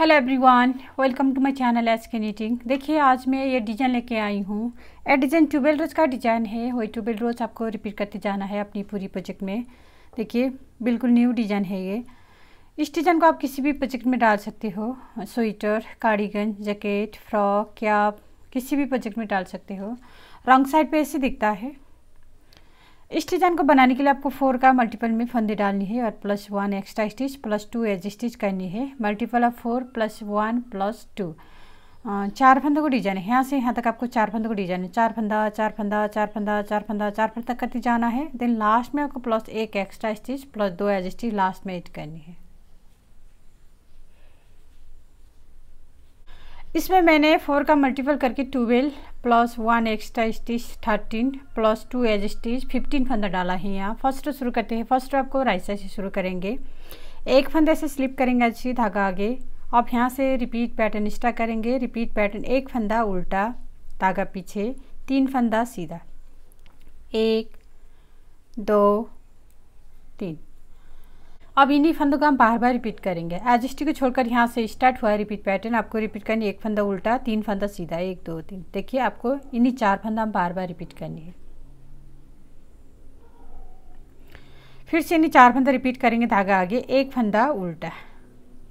hello everyone welcome to my channel S K knitting देखिए आज मैं ये डिजाइन लेके आई हूँ ए डिज़ाइन ट्यूबेल रोज़ का डिज़ाइन है वही ट्यूबेल रोज़ आपको रिपीट करते जाना है अपनी पूरी प्रोजेक्ट में देखिए बिल्कुल न्यू डिज़ाइन है ये इस डिज़ाइन को आप किसी भी प्रोजेक्ट में डाल सकते हो स्वेटर कार्डिगन जैकेट फ्रॉक या किसी भी प्रोजेक्ट में डाल सकते हो रॉन्ग साइड पर ऐसे दिखता है डिजाइन को बनाने के लिए आपको फोर का मल्टीपल में फंदे डालनी है और plus one extra stitch plus two edge stitch करनी है multiple of four plus one plus two चार फंदों को डिजाइन है यहाँ से यहाँ तक आपको चार फंदों को डिजाइन है चार फंदा चार फंदा चार फंदा चार फंदा चार फंदा तक करते जाना है देन लास्ट में आपको प्लस एक एक्स्ट्रा स्टिच प्लस दो एज स्टिच लास्ट में एड करनी है इसमें मैंने फोर का मल्टीपल करके twelve plus one extra stitch thirteen plus two edge stitch fifteen फंदा डाला है यहाँ फर्स्ट शुरू करते हैं फर्स्ट आपको राइट साइड से शुरू करेंगे एक फंदे से स्लिप करेंगे अच्छी धागा आगे अब यहाँ से रिपीट पैटर्न स्टा करेंगे रिपीट पैटर्न एक फंदा उल्टा धागा पीछे तीन फंदा सीधा एक दो तीन अब इन्हीं फंदों को हम बार बार रिपीट करेंगे एजिस्टी को छोड़कर यहाँ से स्टार्ट हुआ रिपीट पैटर्न आपको रिपीट करनी एक फंदा उल्टा तीन फंदा सीधा एक दो तीन देखिए आपको इन्हीं चार फंदा हम बार बार रिपीट करनी है फिर से इन्हीं चार फंदा रिपीट करेंगे धागा आगे एक फंदा उल्टा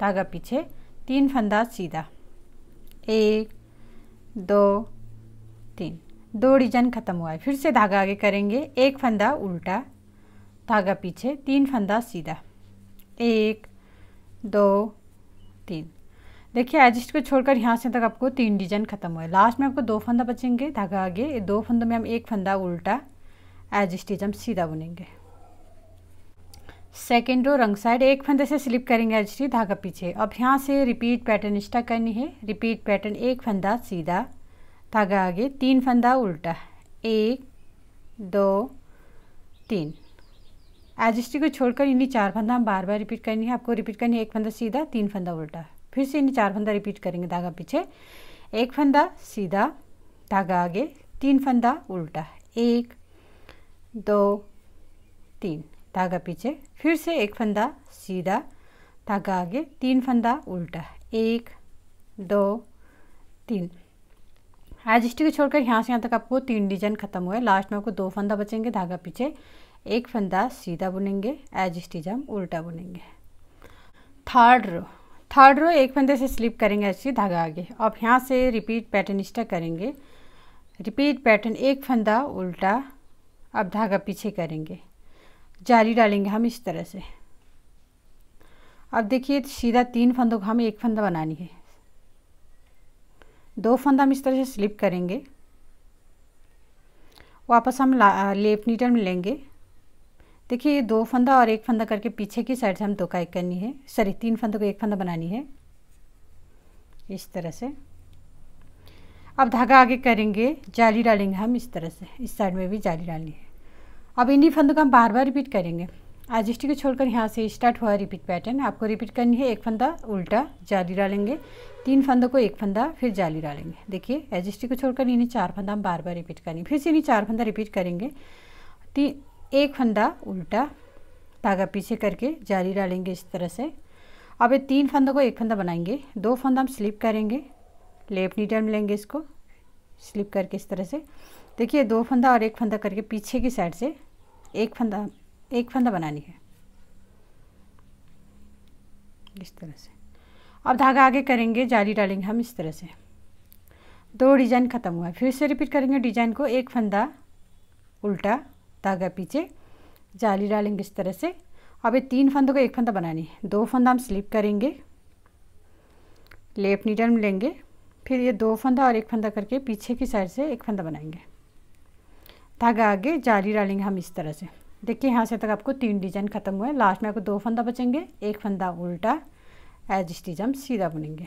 धागा पीछे तीन फंदा सीधा एक दो तीन दो डिजाइन ख़त्म हुआ है फिर से धागा आगे करेंगे एक फंदा उल्टा धागा पीछे तीन फंदा सीधा एक दो तीन देखिए एजिस्ट को छोड़कर यहाँ से तक आपको तीन डिजाइन खत्म हुए लास्ट में आपको दो फंदा बचेंगे धागा आगे दो फंदों में हम एक फंदा उल्टा एजिस्टिज हम सीधा बुनेंगे सेकेंड रो रंग साइड एक फंदे से स्लिप करेंगे एजिस्टी धागा पीछे अब यहाँ से रिपीट पैटर्न स्टा करनी है रिपीट पैटर्न एक फंदा सीधा धागा आगे तीन फंदा उल्टा एक दो तीन एज को छोड़कर इन्हीं चार फंदा हम बार बार रिपीट करनी है आपको रिपीट करनी है एक फंदा सीधा तीन फंदा उल्टा फिर से इन्हीं चार फंदा रिपीट करेंगे धागा पीछे एक फंदा सीधा धागा आगे तीन फंदा उल्टा एक दो तीन धागा पीछे फिर से एक फंदा सीधा धागा आगे तीन फंदा उल्टा एक दो तीन एज को छोड़कर यहाँ से यहाँ तक आपको तीन डिजाइन खत्म हुए लास्ट में आपको दो फंदा बचेंगे धागा पीछे एक फंदा सीधा बुनेंगे एज स्टिच हम उल्टा बुनेंगे थर्ड रो थर्ड रो एक फंदे से स्लिप करेंगे ऐसे धागा आगे अब यहाँ से रिपीट पैटर्न स्टा करेंगे रिपीट पैटर्न एक फंदा उल्टा अब धागा पीछे करेंगे जाली डालेंगे हम इस तरह से अब देखिए सीधा तीन फंदों को हमें एक फंदा बनानी है दो फंदा हम इस तरह से स्लिप करेंगे वापस हम लेफ्ट नीडल में लेंगे देखिए ये दो फंदा और एक फंदा करके पीछे की साइड से हम दो का एक करनी है सॉरी तीन फंदों को एक फंदा बनानी है इस तरह से अब धागा आगे करेंगे जाली डालेंगे हम इस तरह से इस साइड में भी जाली डालनी है अब इन्हीं फंदों का हम बार बार रिपीट करेंगे आजिस्टी को छोड़कर यहाँ से स्टार्ट हुआ रिपीट पैटर्न आपको रिपीट करनी है एक फंदा उल्टा जाली डालेंगे तीन फंदों को एक फंदा फिर जाली डालेंगे देखिए एजिस्टी को छोड़कर इन्हें चार फंदा हम बार बार रिपीट करेंगे फिर से इन्हें चार फंदा रिपीट करेंगे तीन एक फंदा उल्टा धागा पीछे करके जारी डालेंगे इस तरह से अब ये तीन फंदों को एक फंदा बनाएंगे दो फंदा हम स्लिप करेंगे लेफ्ट नीडल में लेंगे इसको स्लिप करके इस तरह से देखिए दो फंदा और एक फंदा करके पीछे की साइड से एक फंदा एक फंदा बनानी है इस तरह से अब धागा आगे करेंगे जाली डालेंगे हम इस तरह से दो डिजाइन ख़त्म हुआ फिर से रिपीट करेंगे डिजाइन को एक फंदा उल्टा धागा पीछे जाली डालेंगे इस तरह से अब ये तीन फंदों को एक फंदा बनानी है दो फंदा हम स्लिप करेंगे लेफ्ट नीडल में लेंगे फिर ये दो फंदा और एक फंदा करके पीछे की साइड से एक फंदा बनाएंगे धागा आगे जाली डालेंगे हम इस तरह से देखिए यहाँ से तक आपको तीन डिजाइन खत्म हुए लास्ट में आपको दो फंदा बचेंगे एक फंदा उल्टा एज स्टिच हम सीधा बुनेंगे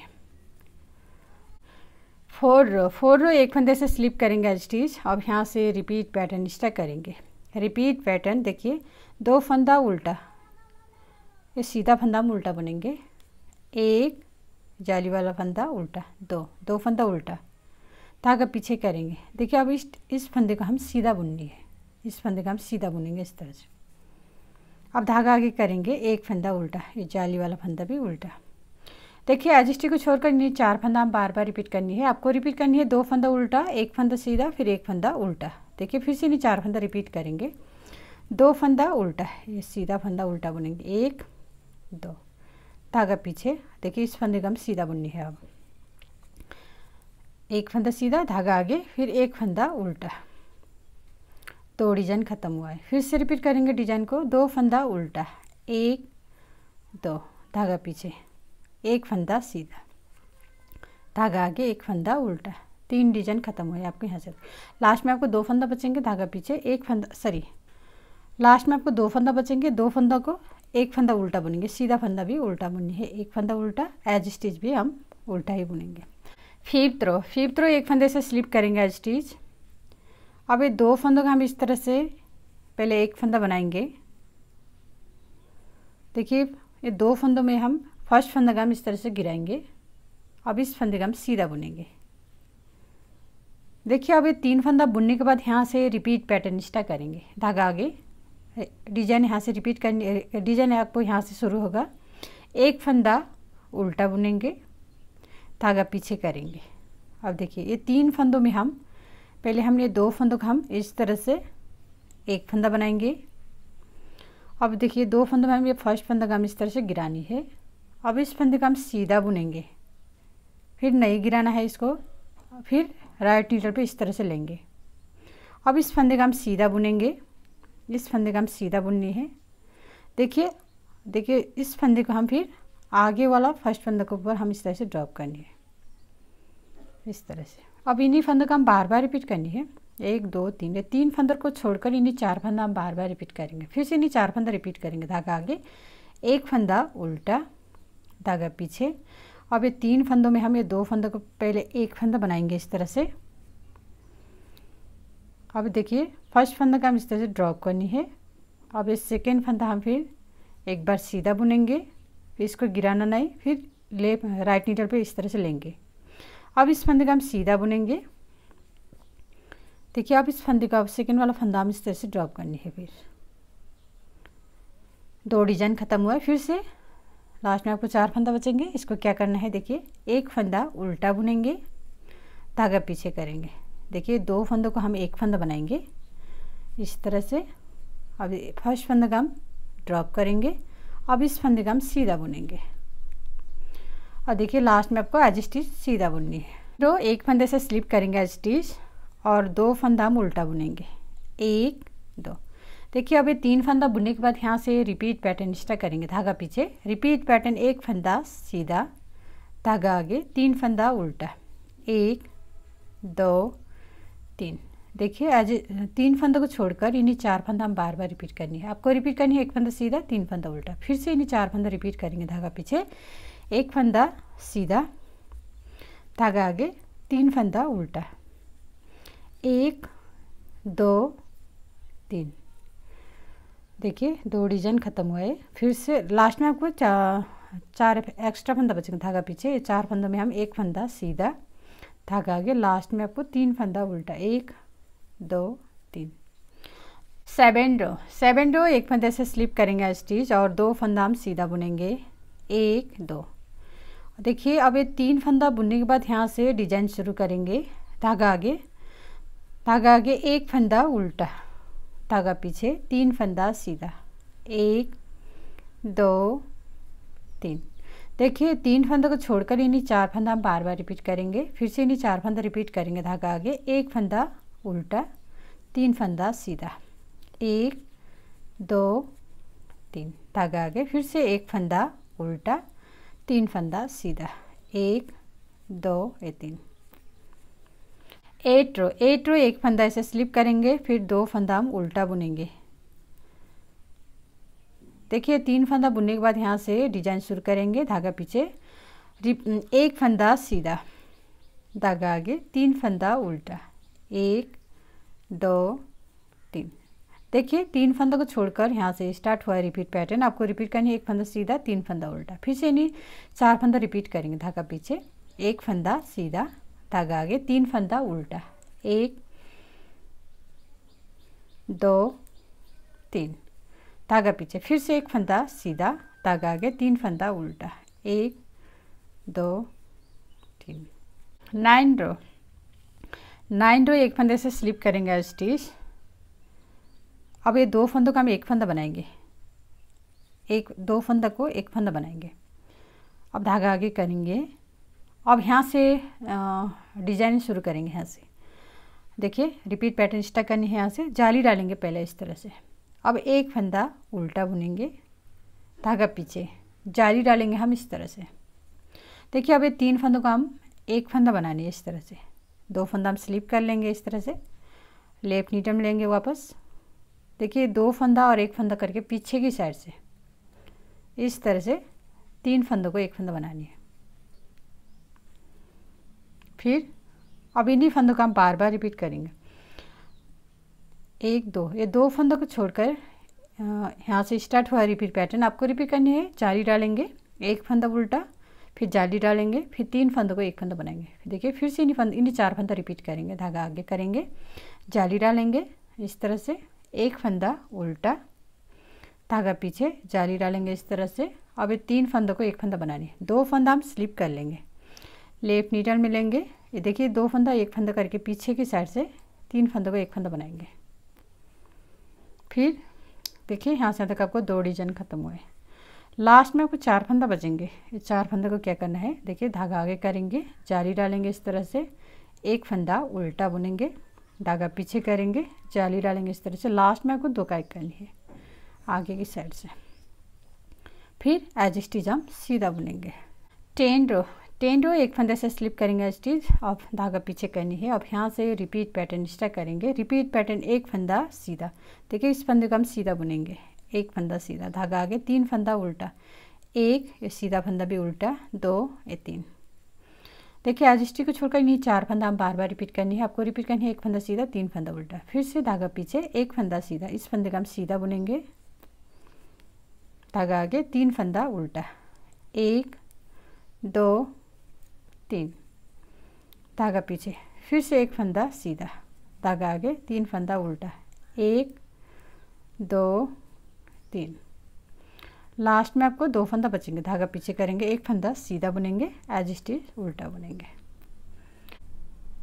फोर रो फोर रो एक फंदे से स्लिप करेंगे एज स्टिच अब यहाँ से रिपीट पैटर्न स्टेक करेंगे रिपीट पैटर्न देखिए दो फंदा उल्टा ये सीधा फंदा हम उल्टा बुनेंगे एक जाली वाला फंदा उल्टा दो दो फंदा उल्टा धागा पीछे करेंगे देखिए अब इस इस फंदे का हम सीधा बुननी है इस फंदे का हम सीधा बुनेंगे इस तरह से अब धागा आगे करेंगे एक फंदा उल्टा ये जाली वाला फंदा भी उल्टा देखिए एजिस्टी को छोड़कर है चार फंदा हम बार बार रिपीट करनी है आपको रिपीट करनी है दो फंदा उल्टा एक फंदा सीधा फिर एक फंदा उल्टा देखिए फिर से इन्हें चार फंदा रिपीट करेंगे दो फंदा उल्टा है ये सीधा फंदा उल्टा बुनेंगे एक दो धागा तो पीछे देखिए इस फंदे का हम सीधा बुननी है अब एक फंदा सीधा धागा आगे फिर एक फंदा उल्टा तो डिजाइन ख़त्म हुआ है फिर से रिपीट करेंगे डिजाइन को दो फंदा उल्टा एक दो धागा पीछे एक फंदा सीधा धागा आगे एक फंदा उल्टा तीन डिजाइन खत्म हुए आपके यहाँ से लास्ट में आपको दो फंदा बचेंगे धागा पीछे एक फंदा सॉरी लास्ट में आपको दो फंदा बचेंगे दो फंदा को एक फंदा उल्टा बुनेंगे सीधा फंदा भी उल्टा बुननी है एक फंदा उल्टा एज स्टिच भी हम उल्टा ही बुनेंगे फिफ्थ रो फिफ्थ रो एक फंदे से स्लिप करेंगे एज स्टिच अब ये दो फंदों का हम इस तरह से पहले एक फंदा बनाएंगे देखिए ये दो फंदों में हम फर्स्ट फंदा का हम इस तरह से गिराएंगे अब इस फंदे का हम सीधा बुनेंगे देखिए अब ये तीन फंदा बुनने के बाद यहाँ से रिपीट पैटर्न स्टार्ट करेंगे धागा आगे डिजाइन यहाँ से रिपीट करने डिजाइन आपको यहाँ से शुरू होगा एक फंदा उल्टा बुनेंगे धागा पीछे करेंगे अब देखिए ये तीन फंदों में हम पहले हमने दो फंदों का हम इस तरह से एक फंदा बनाएंगे अब देखिए दो फंदों में हम ये फर्स्ट फंदा का हम इस तरह से गिरानी है अब इस फंदे का हम सीधा बुनेंगे फिर नहीं गिराना है इसको फिर राइट नीडल पे इस तरह से लेंगे अब इस फंदे का हम सीधा बुनेंगे इस फंदे का हम सीधा बुननी है देखिए देखिए इस फंदे को हम फिर आगे वाला फर्स्ट फंदे के ऊपर हम इस तरह से ड्रॉप करनी है इस तरह से अब इन्हीं फंदों का हम बार बार रिपीट करनी है एक दो तीन ये तीन फंदर को छोड़कर इन्हीं चार फंदा हम बार बार रिपीट करेंगे फिर से इन्हीं चार फंदा रिपीट करेंगे धागा आगे एक फंदा उल्टा धागा पीछे अब ये तीन फंदों में हम ये दो फंदों को पहले एक फंदा बनाएंगे इस तरह से अब देखिए फर्स्ट फंदा का हम इस तरह से ड्रॉप करनी है अब ये सेकेंड फंदा हम फिर एक बार सीधा बुनेंगे फिर इसको गिराना नहीं फिर ले राइट नीडल पे इस तरह से लेंगे अब इस फंदे का हम सीधा बुनेंगे देखिए अब इस फंदे का अब सेकेंड वाला फंदा हम इस तरह से ड्रॉप करनी है फिर दो डिजाइन ख़त्म हुआ है फिर से लास्ट में आपको चार फंदा बचेंगे इसको क्या करना है देखिए एक फंदा उल्टा बुनेंगे धागा पीछे करेंगे देखिए दो फंदों को हम एक फंदा बनाएंगे इस तरह से अब फर्स्ट फंदा का हम ड्रॉप करेंगे अब इस फंदे का हम सीधा बुनेंगे और देखिए लास्ट में आपको एज स्टिच सीधा बुननी है तो एक फंदे से स्लिप करेंगे एज स्टिच और दो फंदा हम उल्टा बुनेंगे एक दो देखिए अब ये तीन फंदा बुनने के बाद यहाँ से रिपीट पैटर्न स्टा करेंगे धागा पीछे रिपीट पैटर्न एक फंदा सीधा धागा आगे तीन फंदा उल्टा एक दो तीन देखिए आज तीन फंदा को छोड़कर इन्हीं चार फंदा हम बार बार रिपीट करनी है आपको रिपीट करनी है एक फंदा सीधा तीन फंदा उल्टा फिर से इन्हीं चार फंदा रिपीट करेंगे धागा पीछे एक फंदा सीधा धागा आगे तीन फंदा उल्टा एक दो तीन देखिए दो डिजाइन ख़त्म हुआ है फिर से लास्ट में आपको चार चार एक्स्ट्रा फंदा बचेगा धागा पीछे चार फंदों में हम एक फंदा सीधा धागा आगे लास्ट में आपको तीन फंदा उल्टा एक दो तीन सेवन रो सेवन रो एक फंदे से स्लिप करेंगे स्टिच और दो फंदा हम सीधा बुनेंगे एक दो देखिए अब ये तीन फंदा बुनने के बाद यहाँ से डिजाइन शुरू करेंगे धागा आगे धागा आगे एक फंदा उल्टा धागा पीछे तीन फंदा सीधा एक दो तीन देखिए तीन फंदों को छोड़कर इन्हीं चार फंदा हम बार बार रिपीट करेंगे फिर से इन्हीं चार फंदा रिपीट करेंगे धागा आगे एक फंदा उल्टा तीन फंदा सीधा एक दो तीन धागा आगे फिर से एक फंदा उल्टा तीन फंदा सीधा एक दो ये तीन एट रो एट रो एक फंदा ऐसे स्लिप करेंगे फिर दो फंदा हम उल्टा बुनेंगे देखिए तीन फंदा बुनने के बाद यहाँ से डिजाइन शुरू करेंगे धागा पीछे एक फंदा सीधा धागा आगे तीन फंदा उल्टा एक दो तीन देखिए तीन फंदा को छोड़कर यहाँ से स्टार्ट हुआ है रिपीट पैटर्न आपको रिपीट करनी है एक फंदा सीधा तीन फंदा उल्टा फिर से नहीं चार फंदा रिपीट करेंगे धागा पीछे एक फंदा सीधा धागा तीन फंदा उल्टा एक दो तीन धागा पीछे फिर से एक फंदा सीधा धागा आगे तीन फंदा उल्टा एक दो तीन नाइन रो नाइन रो एक फंदे से स्लिप करेंगे स्टिच अब ये दो फंदों का हम एक फंदा बनाएंगे एक दो फंदा को एक फंदा बनाएंगे अब धागा आगे करेंगे अब यहाँ से डिजाइन शुरू करेंगे यहाँ से देखिए रिपीट पैटर्न स्टक करनी है यहाँ से जाली डालेंगे पहले इस तरह से अब एक फंदा उल्टा बुनेंगे धागा पीछे जाली डालेंगे हम इस तरह से देखिए अब ये तीन फंदों का हम एक फंदा बनानी है इस तरह से दो फंदा हम स्लिप कर लेंगे इस तरह से लेफ्ट नीटम लेंगे वापस देखिए दो फंदा और एक फंदा करके पीछे की साइड से इस तरह से तीन फंदों को एक फंदा बनानी है फिर अब इन्हीं फंदों का हम बार बार रिपीट करेंगे एक दो ये दो फंदों को छोड़कर यहाँ से स्टार्ट हुआ रिपीट पैटर्न आपको रिपीट करनी है जाली डालेंगे एक फंदा उल्टा फिर जाली डालेंगे फिर तीन फंदों को एक फंदा बनाएंगे फिर देखिए फिर से इन्हीं फंद इन्हीं चार फंदा रिपीट करेंगे धागा आगे करेंगे जाली डालेंगे इस तरह से एक फंदा उल्टा धागा पीछे जाली डालेंगे इस तरह से अब ये तीन फंदों को एक फंदा है दो फंदा हम स्लिप कर लेंगे लेफ्ट नीडल में लेंगे ये देखिए दो फंदा एक फंदा करके पीछे की साइड से तीन फंदों को एक फंदा बनाएंगे फिर देखिए यहाँ से तक आपको दो डिजाइन खत्म हुए लास्ट में आपको चार फंदा बचेंगे ये चार फंदे को क्या करना है देखिए धागा आगे करेंगे जाली डालेंगे इस तरह से एक फंदा उल्टा बुनेंगे धागा पीछे करेंगे जाली डालेंगे इस तरह से लास्ट में आपको दो काइक करनी है आगे की साइड से फिर एज हम सीधा बुनेंगे टेन रो टेन रो एक फंदे से स्लिप करेंगे स्टिच अब धागा पीछे करनी है अब यहाँ से रिपीट पैटर्न स्टा करेंगे रिपीट पैटर्न एक फंदा सीधा देखिए इस फंदे को हम सीधा बुनेंगे एक फंदा सीधा धागा आगे तीन फंदा उल्टा एक ये सीधा फंदा भी उल्टा दो ये तीन देखिए आज स्टिच को छोड़कर नहीं चार फंदा हम बार बार रिपीट करनी है आपको रिपीट करनी है एक फंदा सीधा तीन फंदा उल्टा फिर से धागा पीछे एक फंदा सीधा इस फंदे का हम सीधा बुनेंगे धागा आगे तीन फंदा उल्टा एक दो तीन धागा पीछे फिर से एक फंदा सीधा धागा आगे तीन फंदा उल्टा एक दो तीन लास्ट में आपको दो फंदा बचेंगे धागा पीछे करेंगे एक फंदा सीधा बुनेंगे एज स्टीज उल्टा बुनेंगे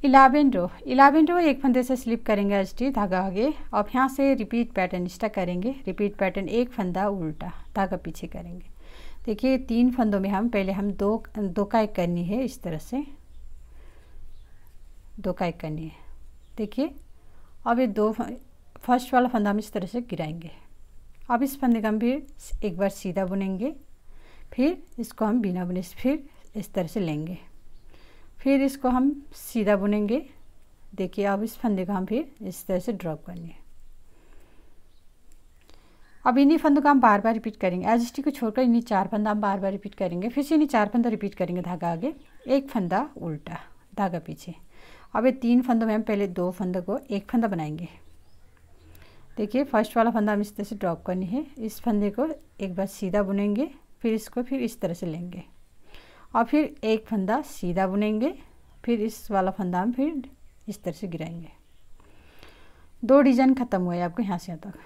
इलेवन रो इलेवन रो एक फंदे से स्लिप करेंगे एज टी धागा आगे अब यहाँ से रिपीट पैटर्न स्टा करेंगे रिपीट पैटर्न एक फंदा उल्टा धागा पीछे करेंगे देखिए तीन फंदों में हम पहले हम दो दो काय करनी है इस तरह से दो काय करनी है देखिए अब ये दो फर्स्ट वाला फंदा हम इस तरह से गिराएंगे अब इस फंदे का हम फिर एक बार सीधा बुनेंगे फिर इसको हम बिना बुने फिर इस तरह से लेंगे फिर इसको हम सीधा बुनेंगे देखिए अब इस फंदे को हम फिर इस तरह से ड्रॉप करनी है अब इन्हीं फंदों का हम बार बार रिपीट करेंगे एज एस टी को छोड़कर इन्हीं चार फंदा हम बार बार रिपीट करेंगे फिर से इन्हीं चार फंदा रिपीट करेंगे धागा आगे एक फंदा उल्टा धागा पीछे अब ये तीन फंदों में हम पहले दो फंदों को एक फंदा बनाएंगे देखिए फर्स्ट वाला फंदा हम इस तरह से ड्रॉप करनी है इस फंदे को एक बार सीधा बुनेंगे फिर इसको फिर इस तरह से लेंगे और फिर एक फंदा सीधा बुनेंगे फिर इस वाला फंदा हम फिर इस तरह से गिराएंगे दो डिजाइन ख़त्म हुए आपको यहाँ से यहाँ तक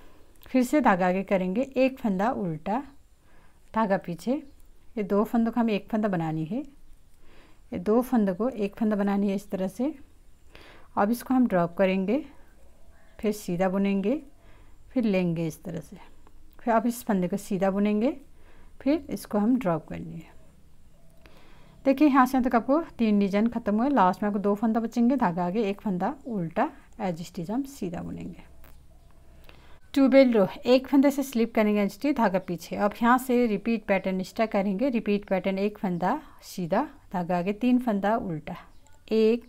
फिर से धागा आगे करेंगे एक फंदा उल्टा धागा पीछे ये दो फंदों को हमें एक फंदा बनानी है ये दो फंदों को एक फंदा बनानी है इस तरह से अब इसको हम ड्रॉप करेंगे फिर सीधा बुनेंगे फिर लेंगे इस तरह से फिर अब इस फंदे को सीधा बुनेंगे फिर इसको हम ड्रॉप कर लिए देखिए यहाँ से तक आपको तीन डिजाइन खत्म हुए लास्ट में आपको दो फंदा बचेंगे धागा आगे एक फंदा उल्टा एज हम सीधा बुनेंगे ट्यूबेल रो एक फंदे से स्लिप करेंगे एंजटी तो धागा पीछे अब यहाँ से रिपीट पैटर्न स्टा करेंगे रिपीट पैटर्न एक फंदा सीधा धागा आगे तीन फंदा उल्टा एक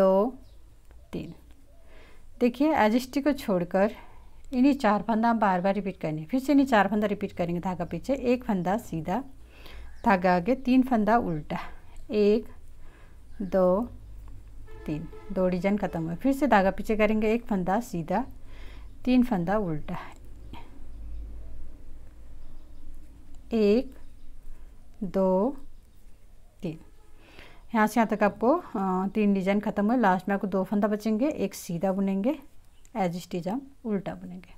दो तीन देखिए एजस्टी को छोड़कर इन्हीं चार फंदा हम बार बार रिपीट करेंगे फिर से इन्हीं चार फंदा रिपीट करेंगे धागा पीछे एक फंदा सीधा धागा आगे तीन फंदा उल्टा एक दो तीन दो डिजाइन खत्म हुआ फिर से धागा पीछे करेंगे एक फंदा सीधा तीन फंदा उल्टा है एक दो तीन यहाँ से यहाँ तक आपको तीन डिजाइन खत्म हुए लास्ट में आपको दो फंदा बचेंगे एक सीधा बुनेंगे एज स्टिच हम उल्टा बुनेंगे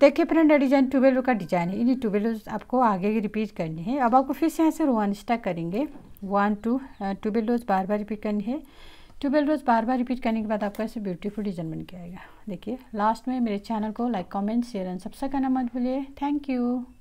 देखिए फ्रेंड डिजाइन ट्यूबेलो का डिजाइन है इन्हीं ट्यूबेलो आपको आगे रिपीट करनी है अब आपको फिर से यहाँ से रोवन स्टा करेंगे वन टू ट्यूबेलोज बार बार रिपीट करनी है ट्यूबेल रोज़ बार बार रिपीट करने के बाद आपका ऐसे ब्यूटीफुल डिज़ाइन बन के आएगा देखिए लास्ट में मेरे चैनल को like comment share and subscribe करना मत भूलिए थैंक यू